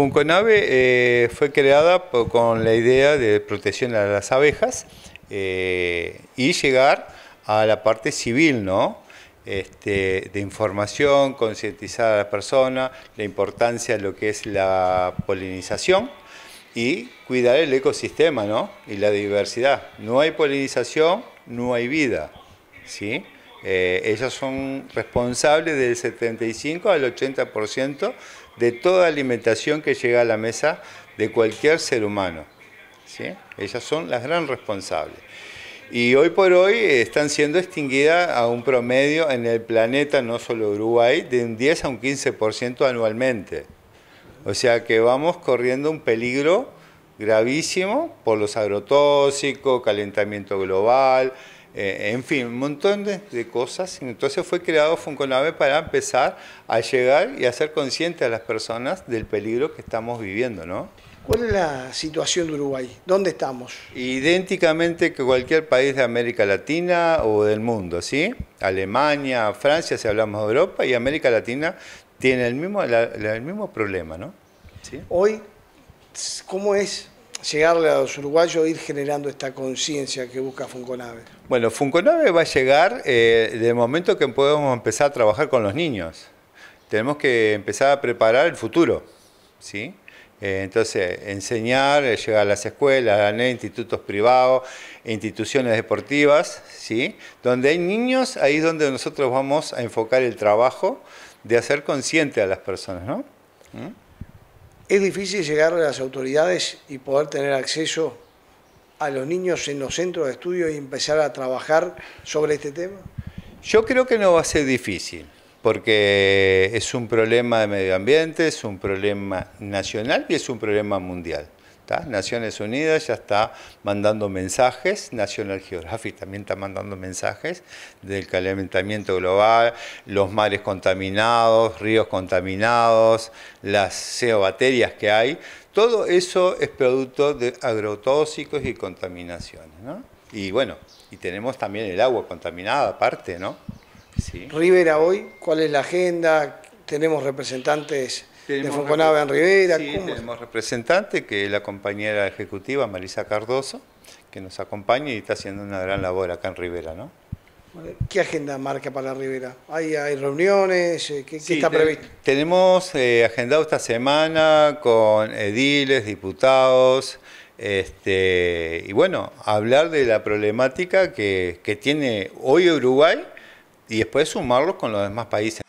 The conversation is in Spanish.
Funconave eh, fue creada con la idea de protección a las abejas eh, y llegar a la parte civil, ¿no? Este, de información, concientizar a la persona, la importancia de lo que es la polinización y cuidar el ecosistema ¿no? y la diversidad. No hay polinización, no hay vida. ¿sí? Eh, Ellas son responsables del 75 al 80% de toda alimentación que llega a la mesa de cualquier ser humano. ¿sí? Ellas son las grandes responsables. Y hoy por hoy están siendo extinguidas a un promedio en el planeta, no solo Uruguay, de un 10 a un 15% anualmente. O sea que vamos corriendo un peligro gravísimo por los agrotóxicos, calentamiento global, eh, en fin, un montón de, cosas. Entonces fue creado Funconave para empezar a llegar y a ser conscientes a las personas del peligro que estamos viviendo, ¿no? ¿Cuál es la situación de Uruguay? ¿Dónde estamos? Idénticamente que cualquier país de América Latina o del mundo, ¿sí? Alemania, Francia, si hablamos de Europa, y América Latina tiene el mismo, el mismo problema, ¿no? Hoy, ¿cómo es llegarle a los uruguayos, ir generando esta conciencia que busca Funconave? Bueno, Funconave va a llegar eh, de momento que podemos empezar a trabajar con los niños. Tenemos que empezar a preparar el futuro, ¿sí? Eh, entonces, enseñar, eh, llegar a las escuelas, a institutos privados, instituciones deportivas, ¿sí? Donde hay niños, ahí es donde nosotros vamos a enfocar el trabajo de hacer consciente a las personas, ¿no? ¿Mm? Es difícil llegar a las autoridades y poder tener acceso a los niños en los centros de estudio y empezar a trabajar sobre este tema. Yo creo que no va a ser difícil, porque es un problema de medio ambiente, es un problema nacional y es un problema mundial. Naciones Unidas ya está mandando mensajes, National Geographic también está mandando mensajes del calentamiento global, los mares contaminados, ríos contaminados, las ceobacterias que hay. Todo eso es producto de agrotóxicos y contaminaciones. Y bueno, y tenemos también el agua contaminada aparte, ¿no? Rivera hoy, ¿cuál es la agenda? ¿Tenemos representantes tenemos en Rivera. Sí, tenemos representante, que es la compañera ejecutiva Marisa Cardoso, que nos acompaña y está haciendo una gran labor acá en Rivera, ¿no? ¿Qué agenda marca para Rivera? ¿Hay, hay reuniones? Eh, ¿Qué, está previsto? tenemos eh, agendado esta semana con ediles, diputados, este, y bueno, hablar de la problemática que, que tiene hoy Uruguay y después sumarlos con los demás países.